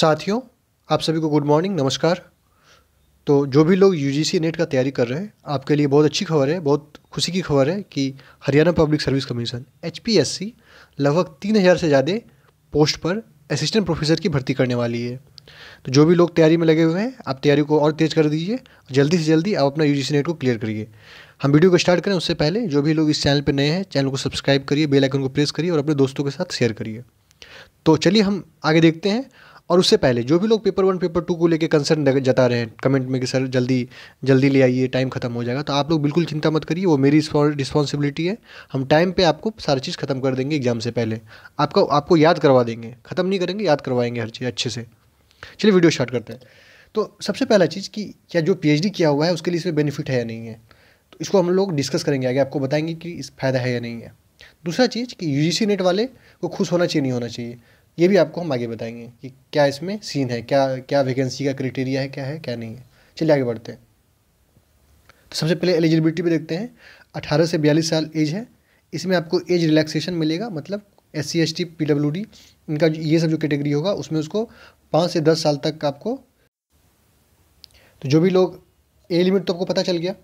साथियों आप सभी को गुड मॉर्निंग नमस्कार तो जो भी लोग यू जी नेट का तैयारी कर रहे हैं आपके लिए बहुत अच्छी खबर है बहुत खुशी की खबर है कि Haryana public service commission H लगभग तीन हज़ार से ज़्यादा पोस्ट पर असिस्टेंट प्रोफेसर की भर्ती करने वाली है तो जो भी लोग तैयारी में लगे हुए हैं आप तैयारी को और तेज़ कर दीजिए जल्दी से जल्दी आप अपना यू नेट को क्लियर करिए हम वीडियो को स्टार्ट करें उससे पहले जो भी लोग इस चैनल पर नए हैं चैनल को सब्सक्राइब करिए बेल आइकन को प्रेस करिए और अपने दोस्तों के साथ शेयर करिए तो चलिए हम आगे देखते हैं और उससे पहले जो भी लोग पेपर वन पेपर टू को लेकर कंसर्न जता रहे हैं कमेंट में कि सर जल्दी जल्दी ले आइए टाइम खत्म हो जाएगा तो आप लोग बिल्कुल चिंता मत करिए वो मेरी रिस्पॉन्सिबिलिटी है हम टाइम पे आपको सारी चीज़ खत्म कर देंगे एग्जाम से पहले आपका आपको याद करवा देंगे ख़त्म नहीं करेंगे याद करवाएंगे हर चीज़ अच्छे से चलिए वीडियो स्टार्ट करते हैं तो सबसे पहला चीज़ कि क्या जो पी किया हुआ है उसके लिए इसमें बेनिफिट है या नहीं है तो इसको हम लोग डिस्कस करेंगे आगे आपको बताएंगे कि इस फायदा है या नहीं है दूसरा चीज़ कि यू नेट वाले को खुश होना चाहिए नहीं होना चाहिए ये भी आपको हम आगे बताएंगे कि क्या इसमें सीन है क्या क्या वैकेंसी का क्राइटेरिया है क्या है क्या नहीं है चलिए आगे बढ़ते हैं तो सबसे पहले एलिजिबिलिटी पे देखते हैं अठारह से बयालीस साल एज है इसमें आपको एज रिलैक्सेशन मिलेगा मतलब S C S T P W D इनका ये सब जो कैटेगरी होगा उसमें उसको पाँच से दस साल तक आपको तो जो भी लोग ए लिमिट तो आपको पता चल गया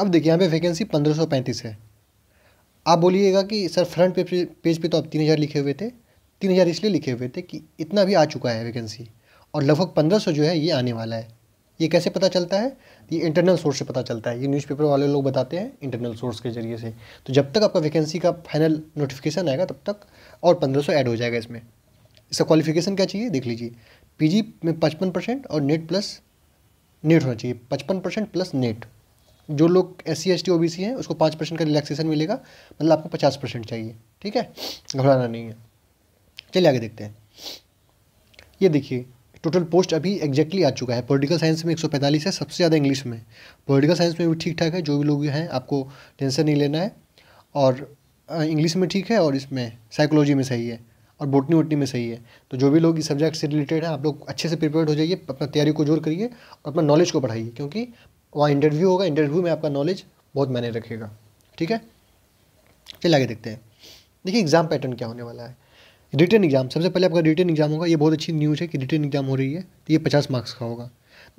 अब देखिए यहाँ पे वैकेंसी पंद्रह सौ पैंतीस है आप बोलिएगा कि सर फ्रंट पेज पे तो आप तीन हज़ार लिखे हुए थे तीन हज़ार इसलिए लिखे हुए थे कि इतना भी आ चुका है वैकेंसी और लगभग पंद्रह सौ जो है ये आने वाला है ये कैसे पता चलता है ये इंटरनल सोर्स से पता चलता है ये न्यूज़पेपर वाले लोग बताते हैं इंटरनल सोर्स के ज़रिए से तो जब तक आपका वैकेंसी का फाइनल नोटिफिकेशन आएगा तब तक और पंद्रह सौ ऐड हो जाएगा इसमें इसका क्वालिफिकेशन क्या चाहिए देख लीजिए पीजी में पचपन परसेंट और नेट प्लस नेट होना चाहिए पचपन परसेंट प्लस नेट जो लोग S C S T O B C हैं उसको पाँच परसेंट का रिलैक्सेशन मिलेगा मतलब आपको पचास परसेंट चाहिए ठीक है घबराना नहीं है चलिए आगे देखते हैं ये देखिए टोटल पोस्ट अभी एग्जैक्टली आ चुका है पॉलिटिकल साइंस में 145 है सबसे ज़्यादा इंग्लिश में पॉलिटिकल साइंस में भी ठीक ठाक है जो भी लोग हैं आपको टेंशन नहीं लेना है और इंग्लिश में ठीक है और इसमें साइकोलॉजी में सही है और बोटनी वोटनी में सही है तो जो भी लोग इस सब्जेक्ट से रिलेटेड हैं आप लोग अच्छे से प्रिपेयर हो जाइए अपना तैयारी को जोर करिए और अपना नॉलेज को बढ़ाइए क्योंकि वहाँ इंटरव्यू होगा इंटरव्यू में आपका नॉलेज बहुत मायने रखेगा ठीक है चलिए आगे देखते हैं देखिए एग्ज़ाम पैटर्न क्या होने वाला है रिटर्न एग्जाम सबसे पहले आपका रिटर्न एग्जाम होगा ये बहुत अच्छी न्यूज़ है कि रिटर्न एग्जाम हो रही है तो ये पचास मार्क्स का होगा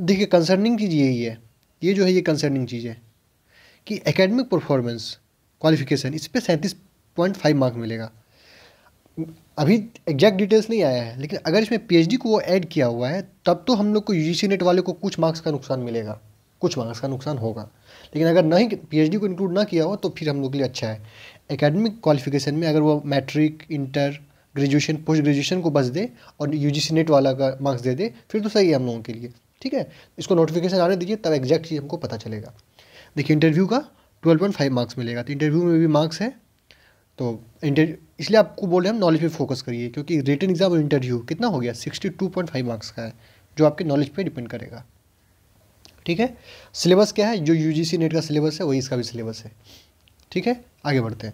देखिए कंसर्निंग चीज़ यही है ये जो है ये कंसर्निंग चीज़ है कि एकेडमिक परफॉर्मेंस क्वालिफिकेशन इस पर सैंतीस पॉइंट फाइव मार्क मिलेगा अभी एग्जैक्ट डिटेल्स नहीं आया है लेकिन अगर इसमें पीएचडी को ऐड किया हुआ है तब तो हम लोग को यूजीसी नेट वाले को कुछ मार्क्स का नुकसान मिलेगा कुछ मार्क्स का नुकसान होगा लेकिन अगर नहीं पीएचडी को इंक्लूड ना किया हुआ तो फिर हम लोग के लिए अच्छा है एकेडमिक क्वालिफिकेशन में अगर वो matric inter graduation post graduation को बस दे और यू जी नेट वाला का मार्क्स दे दे फिर तो सही है हम लोगों के लिए ठीक है इसको नोटिफिकेशन आने दीजिए तब एग्जैक्ट चीज़ हमको पता चलेगा देखिए इंटरव्यू का ट्वेल्व पॉइंट फाइव मार्क्स मिलेगा तो इंटरव्यू में भी मार्क्स है तो इंटर इसलिए आपको बोल रहे हम नॉलेज पे फोकस करिए क्योंकि रिटर्न एग्जाम और इंटरव्यू कितना हो गया sixty two point five marks का है जो आपके नॉलेज पे डिपेंड करेगा ठीक है सिलेबस क्या है जो यू नेट का सिलेबस है वही इसका भी सिलेबस है ठीक है आगे बढ़ते हैं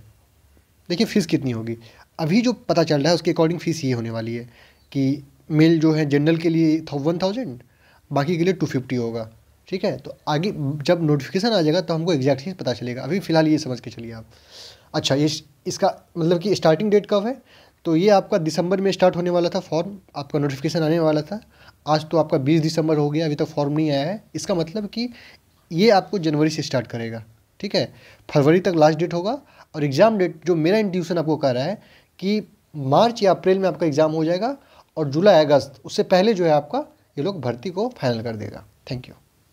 देखिए फ़ीस कितनी होगी अभी जो पता चल रहा है उसके अकॉर्डिंग फ़ीस ये होने वाली है कि मेल जो है जनरल के लिए था वन थाउजेंड बाकी के लिए टू फिफ्टी होगा ठीक है तो आगे जब नोटिफिकेशन आ जाएगा तो हमको एग्जैक्ट फीस पता चलेगा अभी फ़िलहाल ये समझ के चलिए आप अच्छा ये इसका मतलब कि स्टार्टिंग डेट कब है तो ये आपका दिसंबर में स्टार्ट होने वाला था फॉर्म आपका नोटिफिकेशन आने वाला था आज तो आपका बीस दिसंबर हो गया अभी तक तो फॉर्म नहीं आया है इसका मतलब कि ये आपको जनवरी से स्टार्ट करेगा ठीक है फरवरी तक लास्ट डेट होगा और एग्ज़ाम डेट जो मेरा इंट्यूशन आपको कह रहा है कि मार्च या अप्रैल में आपका एग्ज़ाम हो जाएगा और जुलाई अगस्त उससे पहले जो है आपका ये लोग भर्ती को फाइनल कर देगा थैंक यू